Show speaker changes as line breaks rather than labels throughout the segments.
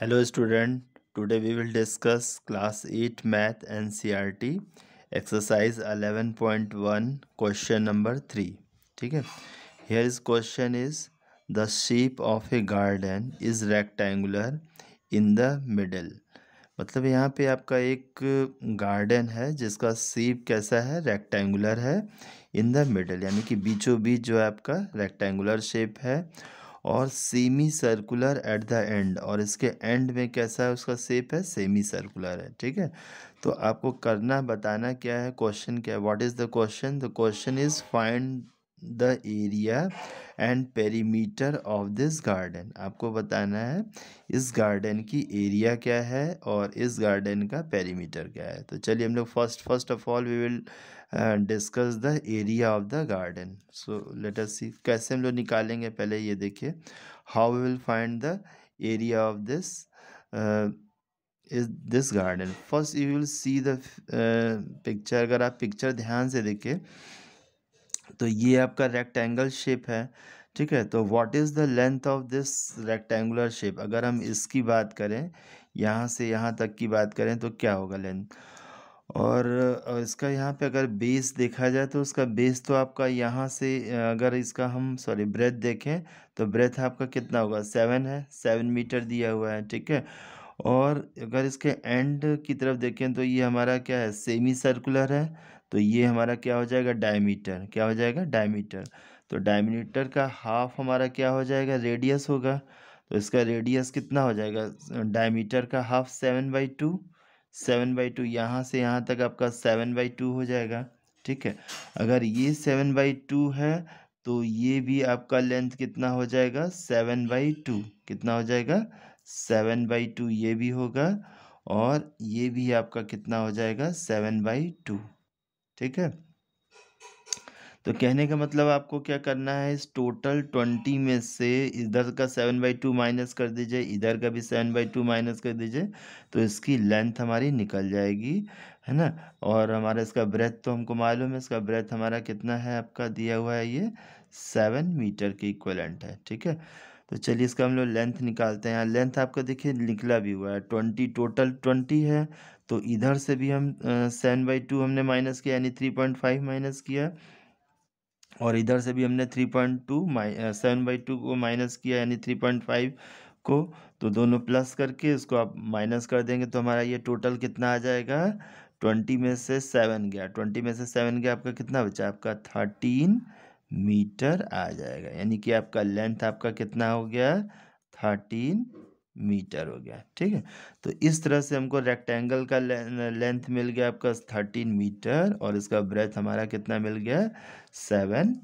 hello student today we will discuss class eight math NCERT exercise eleven point one question number three ठीक है here is question is the shape of a garden is rectangular in the middle मतलब यहाँ पे आपका एक garden है जिसका shape कैसा है रेक्टेंगुलर है इन द मिडल यानी कि बीचों बीच जो है आपका रेक्टेंगुलर शेप है और semi circular at the end और इसके एंड में कैसा है उसका सेप है सेमी सर्कुलर है ठीक है तो आपको करना बताना क्या है क्वेश्चन क्या है what is the question the question is find the area and perimeter of this garden आपको बताना है इस गार्डन की एरिया क्या है और इस गार्डन का पेरीमीटर क्या है तो चलिए हम लोग first first of all we will discuss the area of the garden so let us see कैसे हम लोग निकालेंगे पहले ये देखिए how will find the area of this is this garden first you will see the picture अगर आप picture ध्यान से देखिए तो ये आपका रेक्टेंगल शेप है ठीक है तो what is the length of this rectangular shape अगर हम इसकी बात करें यहाँ से यहाँ तक की बात करें तो क्या होगा लेंथ और इसका यहाँ पे अगर बेस देखा जाए तो उसका बेस तो आपका यहाँ से अगर इसका हम सॉरी ब्रेथ देखें तो ब्रेथ आपका कितना होगा सेवन है सेवन मीटर दिया हुआ है ठीक है और अगर इसके एंड की तरफ देखें तो ये हमारा क्या है सेमी सर्कुलर है तो ये हमारा क्या हो जाएगा डायमीटर क्या हो जाएगा डायमीटर तो डायमीटर का हाफ हमारा क्या हो जाएगा रेडियस होगा तो इसका रेडियस कितना हो जाएगा डायमीटर का half seven by two seven by two यहाँ से यहाँ तक आपका सेवन बाई टू हो जाएगा ठीक है अगर ये सेवन बाई टू है तो ये भी आपका लेंथ कितना हो जाएगा सेवन बाई टू कितना हो जाएगा सेवन बाई टू ये भी होगा और ये भी आपका कितना हो जाएगा सेवन बाई टू ठीक है तो कहने का मतलब आपको क्या करना है इस टोटल ट्वेंटी में से इधर का सेवन बाई टू माइनस कर दीजिए इधर का भी सेवन बाई टू माइनस कर दीजिए तो इसकी लेंथ हमारी निकल जाएगी है ना और हमारा इसका ब्रेथ तो हमको मालूम है इसका ब्रेथ हमारा कितना है आपका दिया हुआ है ये सेवन मीटर के इक्वलेंट है ठीक है तो चलिए इसका हम लोग लेंथ निकालते हैं यहाँ लेंथ आपका देखिए निकला भी हुआ है ट्वेंटी टोटल ट्वेंटी है तो इधर से भी हम सेवन बाई टू हमने माइनस किया यानी थ्री पॉइंट फाइव माइनस किया और इधर से भी हमने थ्री पॉइंट टू माइ सेवन बाई टू को माइनस किया यानी थ्री पॉइंट फाइव को तो दोनों प्लस करके इसको आप माइनस कर देंगे तो हमारा ये टोटल कितना आ जाएगा ट्वेंटी में से सेवन गया ट्वेंटी में से सेवन गया आपका कितना बचा आपका थर्टीन मीटर आ जाएगा यानी कि आपका लेंथ आपका कितना हो गया थर्टीन मीटर हो गया ठीक है तो इस तरह से हमको रेक्टेंगल का लेंथ मिल गया आपका थर्टीन मीटर और इसका ब्रेथ हमारा कितना मिल गया सेवन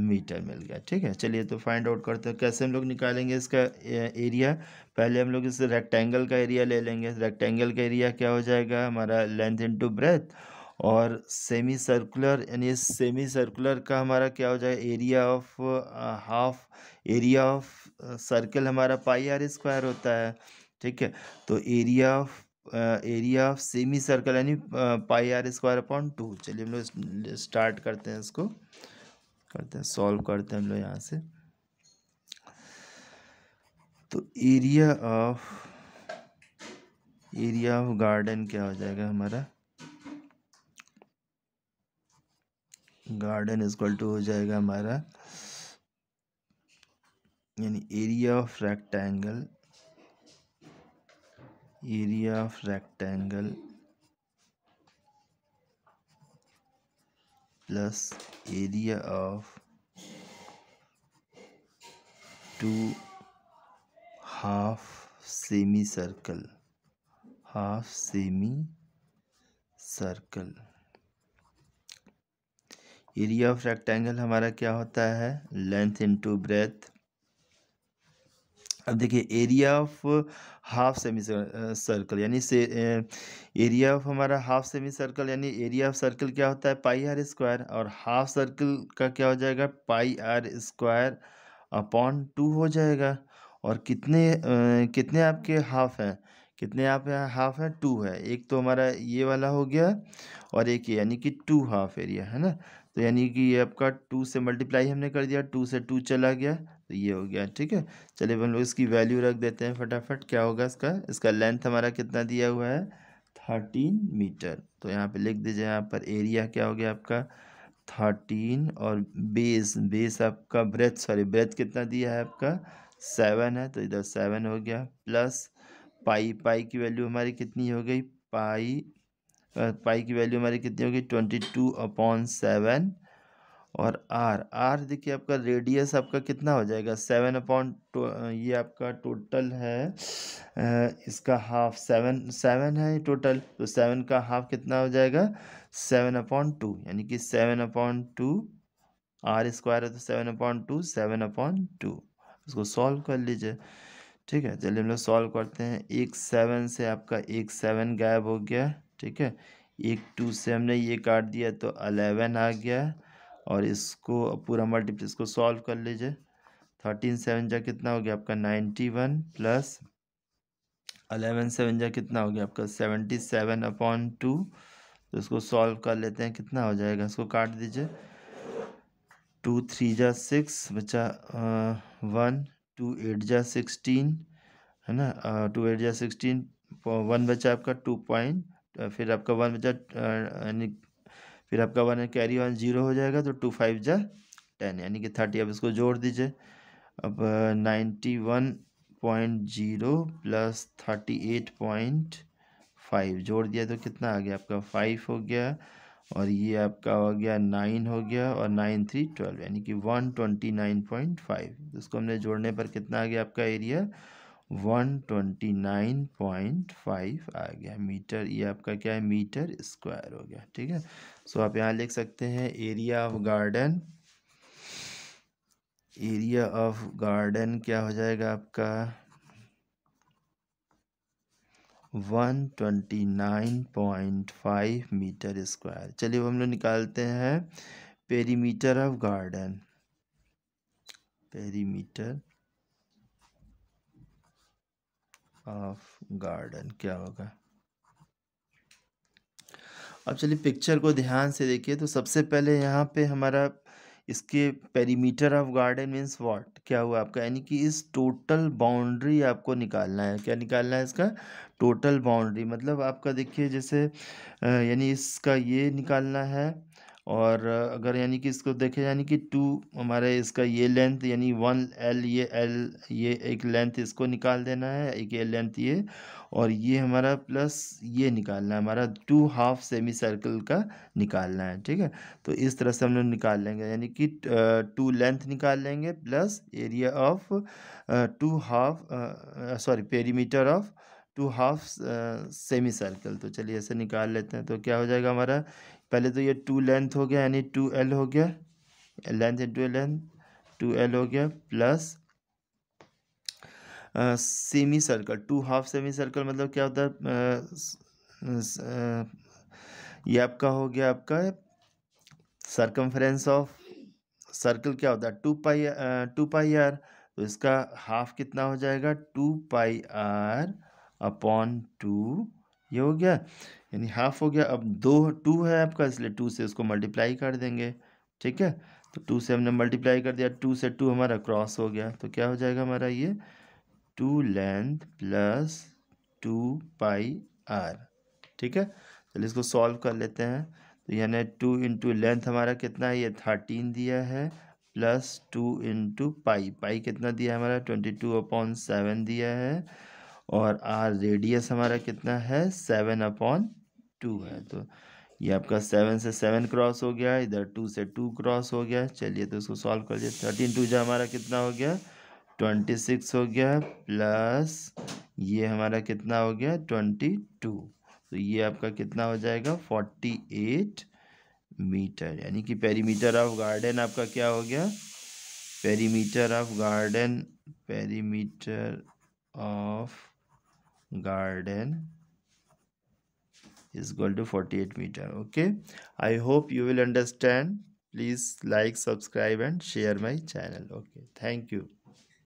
मीटर मिल गया ठीक है चलिए तो फाइंड आउट करते हैं कैसे हम लोग निकालेंगे इसका एरिया पहले हम लोग इस रेक्टेंगल का एरिया ले लेंगे रेक्टेंगल का एरिया क्या हो जाएगा हमारा लेंथ इंटू ब्रेथ और सेमी सर्कुलर यानी सेमी सर्कुलर का हमारा क्या हो जाएगा area of half area of circle हमारा पाई आर स्क्वायर होता है ठीक है तो area of area of semi circle यानी pi r square upon two चलिए हम लोग स्टार्ट करते हैं इसको करते हैं सॉल्व करते हैं हम लोग यहाँ से तो area of area of garden क्या हो जाएगा हमारा गार्डन इज इक्वल टू हो जाएगा हमारा यानी area of rectangle area of rectangle plus area of two half semi circle half semi circle area of rectangle हमारा क्या होता है लेंथ इनटू ब्रेथ अब देखिए area of half semi circle यानी से एरिया ऑफ हमारा हाफ सेमी सर्कल यानी एरिया ऑफ सर्कल क्या होता है पाई आर स्क्वायर और हाफ सर्कल का क्या हो जाएगा pi r square upon two हो जाएगा और कितने आ, कितने आपके हाफ हैं कितने हाफ है हाफ है टू है एक तो हमारा ये वाला हो गया और एक ये यानी कि टू हाफ एरिया है ना तो यानी कि ये आपका टू से मल्टीप्लाई हमने कर दिया टू से टू चला गया तो ये हो गया ठीक है चलिए हम लोग इसकी वैल्यू रख देते हैं फटाफट क्या होगा इसका इसका लेंथ हमारा कितना दिया हुआ है थर्टीन मीटर तो यहाँ पे लिख दीजिए यहाँ पर एरिया क्या हो गया आपका थर्टीन और बेस बेस आपका ब्रेथ सॉरी ब्रेथ कितना दिया है आपका सेवन है तो इधर सेवन हो गया प्लस पाई पाई की वैल्यू हमारी कितनी हो गई पाई पाई की वैल्यू हमारी कितनी हो गई ट्वेंटी टू अपॉन सेवन और आर आर देखिए आपका रेडियस आपका कितना हो जाएगा सेवन अपॉन टो ये आपका टोटल है इसका हाफ सेवन सेवन है टोटल तो सेवन का हाफ कितना हो जाएगा सेवन अपॉन टू यानी कि seven upon two r square है तो seven upon two seven upon two इसको सॉल्व कर लीजिए ठीक है चलिए हम लोग सॉल्व करते हैं एक सेवन से आपका एक सेवन गायब हो गया ठीक है एक टू से हमने ये काट दिया तो अलेवन आ गया और इसको पूरा मल्टीप्ल इसको सॉल्व कर लीजिए थर्टीन सेवन जा कितना हो गया आपका ninety one plus eleven seven जा कितना हो गया आपका सेवेंटी सेवन अपॉन टू तो इसको सॉल्व कर लेते हैं कितना हो जाएगा इसको काट दीजिए टू थ्री जा सिक्स बचा वन टू एट जा सिक्सटीन है ना टू एट जा सिक्सटीन वन बचा आपका टू पॉइंट फिर आपका वन बचा यानी फिर आपका वन कैरी वन जीरो हो जाएगा तो टू फाइव जा टेन यानी कि थर्टी अब इसको जोड़ दीजिए अब ninety one point zero plus thirty eight point five जोड़ दिया तो कितना आ गया आपका फाइव हो गया और ये आपका हो गया नाइन हो गया और नाइन थ्री ट्वेल्व यानी कि one twenty nine point five इसको हमने जोड़ने पर कितना आ गया आपका area one twenty nine point five आ गया मीटर ये आपका क्या है मीटर स्क्वायर हो गया ठीक है सो आप यहाँ लिख सकते हैं area of garden area of garden क्या हो जाएगा आपका 129.5 मीटर स्क्वायर चलिए हम लोग निकालते हैं perimeter of garden perimeter of garden क्या होगा अब चलिए पिक्चर को ध्यान से देखिए तो सबसे पहले यहाँ पे हमारा इसके perimeter of garden means what क्या हुआ आपका यानी कि इस टोटल बाउंड्री आपको निकालना है क्या निकालना है इसका टोटल बाउंड्री मतलब आपका देखिए जैसे यानी इसका ये निकालना है और अगर यानी कि इसको देखें यानी कि टू हमारे इसका ये लेंथ यानी वन एल ये एल ये एक लेंथ इसको निकाल देना है एक ये लेंथ ये और ये हमारा प्लस ये निकालना है हमारा टू हाफ सेमी सर्कल का निकालना है ठीक है तो इस तरह से हम लोग निकाल लेंगे यानी कि टू लेंथ निकाल लेंगे plus area of two half sorry perimeter of two half semi circle तो चलिए ऐसे निकाल लेते हैं तो क्या हो जाएगा हमारा पहले तो ये टू लेंथ हो गया यानी टू एल हो गया length into length two l हो गया plus semi circle two half semi circle मतलब क्या होता है ये आपका हो गया आपका सर्कमफ्रेंस ऑफ सर्कल क्या होता है two pi two pi r तो इसका हाफ कितना हो जाएगा two pi r upon two ये हो गया यानी हाफ हो गया अब दो टू है आपका इसलिए टू से उसको मल्टीप्लाई कर देंगे ठीक है तो टू से हमने मल्टीप्लाई कर दिया टू से टू हमारा क्रॉस हो गया तो क्या हो जाएगा हमारा ये two length plus two pi r ठीक है चलिए इसको सॉल्व कर लेते हैं तो यानी टू इंटू लेंथ हमारा कितना है ये थर्टीन दिया है plus two into pi pi कितना दिया है हमारा ट्वेंटी टू अपॉन सेवन दिया है और आर रेडियस हमारा कितना है सेवन अपॉन टू है तो ये आपका सेवन से सेवन क्रॉस हो गया इधर टू से टू क्रॉस हो गया चलिए तो इसको सॉल्व कर लिए थर्टीन टू जो हमारा कितना हो गया ट्वेंटी सिक्स हो गया प्लस ये हमारा कितना हो गया ट्वेंटी टू तो ये आपका कितना हो जाएगा फोर्टी एट मीटर यानी कि पेरीमीटर ऑफ गार्डन आपका क्या हो गया perimeter of garden perimeter of garden is equal to 48 meter okay i hope you will understand please like subscribe and share my channel okay thank you